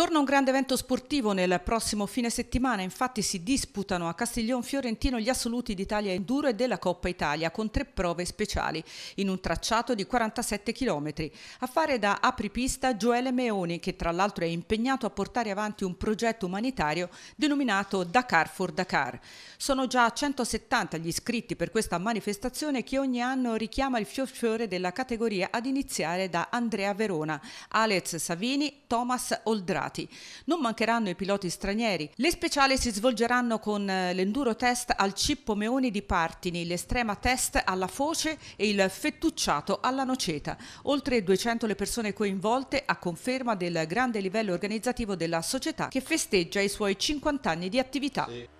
Torna un grande evento sportivo nel prossimo fine settimana, infatti si disputano a Castiglione Fiorentino gli assoluti d'Italia Enduro e della Coppa Italia con tre prove speciali in un tracciato di 47 km. A fare da apripista Gioele Meoni che tra l'altro è impegnato a portare avanti un progetto umanitario denominato Dakar for Dakar. Sono già 170 gli iscritti per questa manifestazione che ogni anno richiama il fiorfiore della categoria ad iniziare da Andrea Verona, Alex Savini, Thomas Oldrati qualificati. Non mancheranno i piloti stranieri. Le speciali si svolgeranno con eh, l'enduro test al Cippo Meoni di Partini, l'estrema test alla Foce e il fettucciato alla Noceta. Oltre 200 le persone coinvolte a conferma del grande livello organizzativo della società che festeggia i suoi 50 anni di attività. Sì.